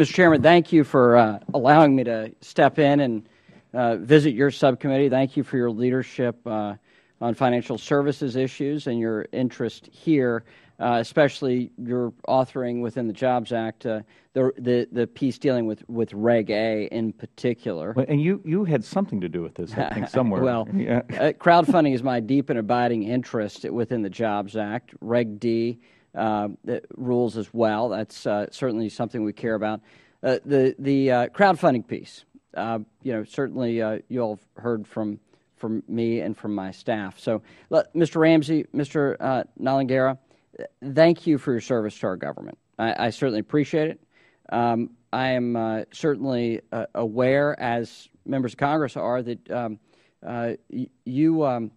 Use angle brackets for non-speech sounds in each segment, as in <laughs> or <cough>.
Mr. Chairman, thank you for uh, allowing me to step in and uh, visit your subcommittee. Thank you for your leadership uh, on financial services issues and your interest here, uh, especially your authoring within the Jobs Act uh, the, the, the piece dealing with, with Reg A in particular. Well, and you, you had something to do with this, I think, <laughs> somewhere. well, <laughs> uh, crowdfunding is my deep and abiding interest within the Jobs Act. Reg D uh, rules as well. That's uh, certainly something we care about. Uh, the the crowdfunding piece, you know, certainly you all have heard from from me and from my staff. So, Mr. Ramsey, Mr. Uh, Nalangera, thank you for your service to our government. I, I certainly appreciate it. Um, I am uh, certainly uh, aware, as members of Congress are, that um, uh, you um,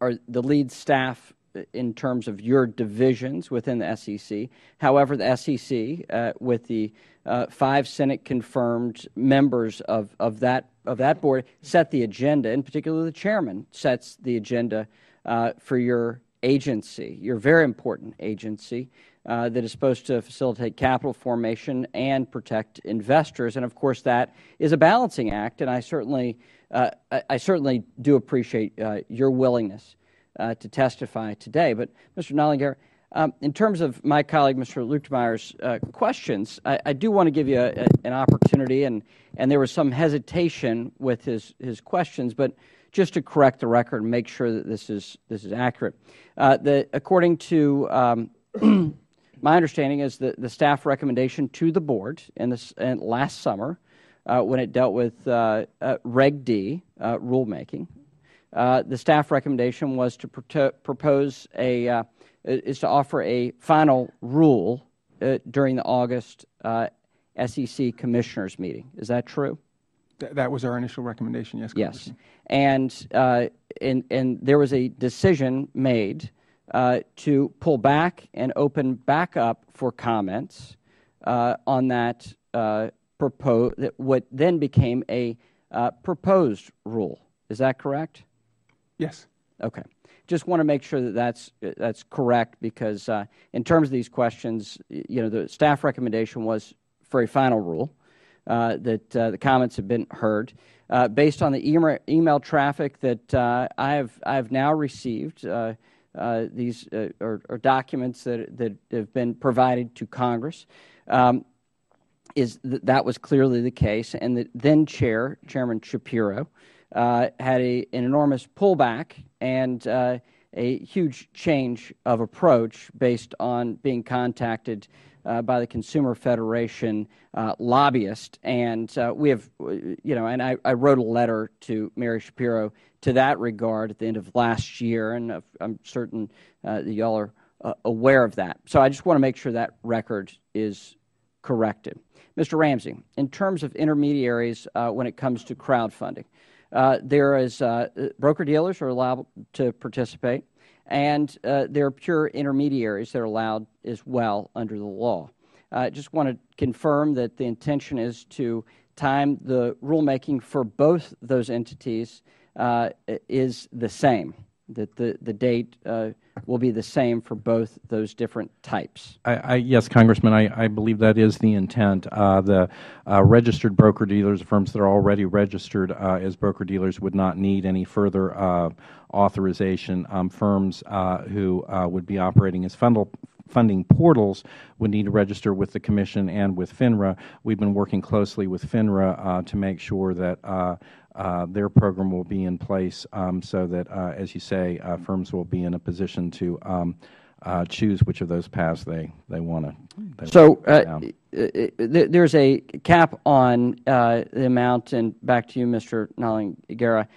are the lead staff in terms of your divisions within the SEC. However, the SEC, uh, with the uh, five Senate confirmed members of, of, that, of that board, set the agenda, in particular, the chairman sets the agenda uh, for your agency, your very important agency. Uh, that is supposed to facilitate capital formation and protect investors, and of course that is a balancing act. And I certainly, uh, I, I, certainly do appreciate uh, your willingness uh, to testify today. But, Mr. Nollinger, um, in terms of my colleague, Mr. Luchtmeier's uh, questions, I, I, do want to give you a, a, an opportunity, and, and there was some hesitation with his, his questions, but just to correct the record and make sure that this is, this is accurate. Uh, the, according to um, <clears throat> my understanding is the, the staff recommendation to the board in this, in last summer uh, when it dealt with uh, uh, Reg D uh, rulemaking, uh, the staff recommendation was to propose a uh, is to offer a final rule uh, during the August SEC Commissioners meeting. Is that true? Th that was our initial recommendation, yes. Yes. And, and, there was a decision made uh, to pull back and open back up for comments uh, on that uh, proposed what then became a proposed rule. Is that correct? Yes. Okay. Just want to make sure that that's, that's correct because uh, in terms of these questions, you know, the staff recommendation was for a final rule uh, that uh, the comments have been heard. Uh, based on the email, email traffic that uh, I, have, I have now received, uh, these are, are, documents that, that have been provided to Congress. Um, is th that was clearly the case, and the then chair, Chairman Shapiro, uh, had a, an enormous pullback and uh, a huge change of approach based on being contacted uh, by the Consumer Federation uh, lobbyist. And uh, we have, you know, and I, I, wrote a letter to Mary Shapiro to that regard at the end of last year, and I'm certain that y'all are aware of that. So I just want to make sure that record is corrected. Mr. Ramsey, in terms of intermediaries when it comes to crowdfunding, uh, there is uh, broker dealers are allowed to participate, and uh, there are pure intermediaries that are allowed as well under the law. I just want to confirm that the intention is to time the rulemaking for both those entities uh, is the same that the, the date uh, will be the same for both those different types. I, I, yes, Congressman, I, I believe that is the intent. Uh, the uh, registered broker dealers, firms that are already registered uh, as broker dealers, would not need any further uh, authorization. Um, firms uh, who would be operating as fundal, funding portals would need to register with the Commission and with FINRA. We have been working closely with FINRA uh, to make sure that uh, uh, their program will be in place um, so that, uh, as you say, uh, firms will be in a position to um, choose which of those paths they, they want to. So there is a cap on the amount, and back to you, Mr. Nalingara,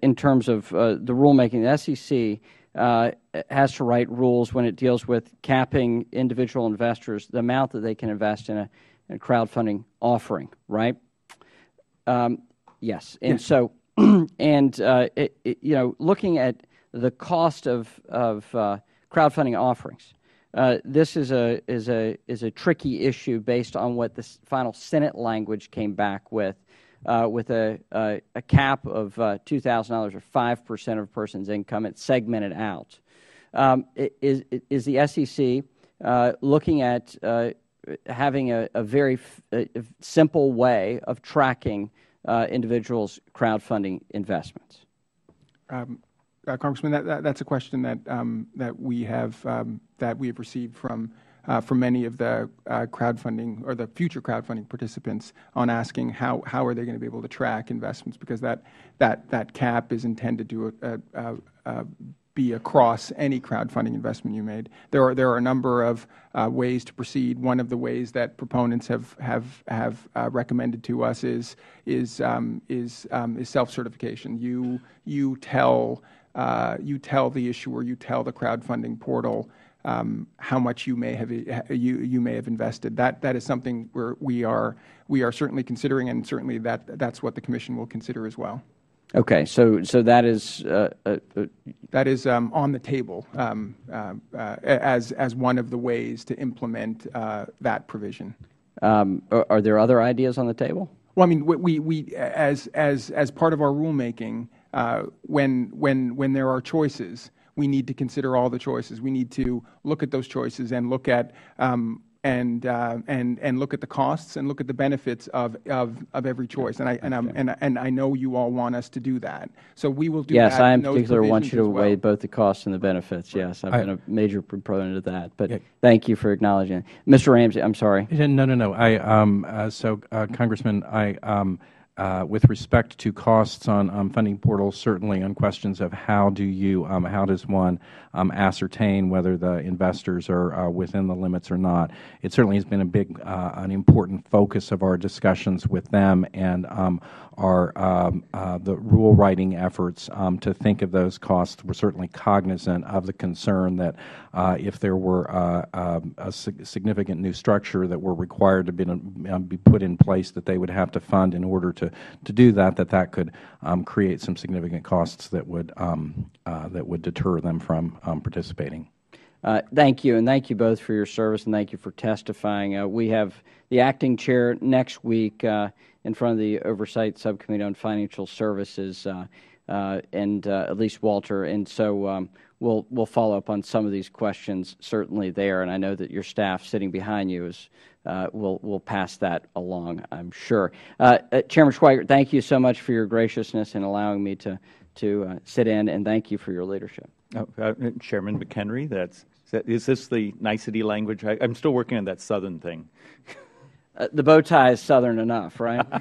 in terms of the rulemaking. The SEC uh, has to write rules when it deals with capping individual investors the amount that they can invest in a, in a crowdfunding offering, right? Um, Yes. And so, <clears throat> and uh, it, it, you know, looking at the cost of of uh, crowdfunding offerings, uh, this is a is a is a tricky issue based on what the final Senate language came back with. Uh, with a, a, a, cap of uh, $2,000 or 5% of a person's income. It's segmented out. Um, is, is the SEC uh, looking at having a, a very simple way of tracking uh, individuals' crowdfunding investments? Um, uh, Congressman, that, that, that's a question that um, that we have um, that we have received from uh, from many of the uh, crowdfunding or the future crowdfunding participants on asking how how are they going to be able to track investments because that that that cap is intended to uh, uh, be across any crowdfunding investment you made. There are, there are a number of uh, ways to proceed. One of the ways that proponents have, have, have uh, recommended to us is, is, um, is, um, is self-certification. You, you, tell, uh, you tell the issuer, you tell the crowdfunding portal um, how much you may have uh, you you may have invested. That that is something where we are we are certainly considering, and certainly that that's what the commission will consider as well. Okay. So, so that is uh, uh, uh, that is um, on the table um, uh, as as one of the ways to implement uh, that provision. Um, are, are, there other ideas on the table? Well, I mean, we, we as as as part of our rulemaking, uh, when when when there are choices, we need to consider all the choices. We need to look at those choices and look at um, and, uh, and, and look at the costs and look at the benefits of, of, of every choice. And I, and, I'm, and, and I know you all want us to do that. So we will do yes, that. Yes, I in particular want you to well. weigh both the costs and the benefits. Right. Yes, I've I, been a major proponent of that. But yeah. thank you for acknowledging it. Mr. Ramsey, I'm sorry. No, no, no. I, um, uh, so, uh, Congressman, I, um, uh, with respect to costs on um, funding portals, certainly on questions of how do you, um, how does one um, ascertain whether the investors are uh, within the limits or not. It certainly has been a big, uh, an important focus of our discussions with them and um, our um, uh, uh, the rule writing efforts um, to think of those costs. We are certainly cognizant of the concern that uh, if there were uh, um, a significant new structure that were required to be, um, be, put in place that they would have to fund in order to, to do that, that that could um, create some significant costs that would, that would deter them from participating. Uh, thank you, and thank you both for your service, and thank you for testifying. Uh, we have the acting chair next week uh, in front of the Oversight Subcommittee on Financial Services, and at least Walter. And so um, we'll we'll follow up on some of these questions certainly there. And I know that your staff sitting behind you is uh, will will pass that along. I'm sure. Uh, uh, Chairman Schweigert, thank you so much for your graciousness in allowing me to to sit in, and thank you for your leadership. Oh, Chairman McHenry, that's that, is this the nicety language? I, am still working on that Southern thing. Uh, the bow tie is Southern enough, right? <laughs>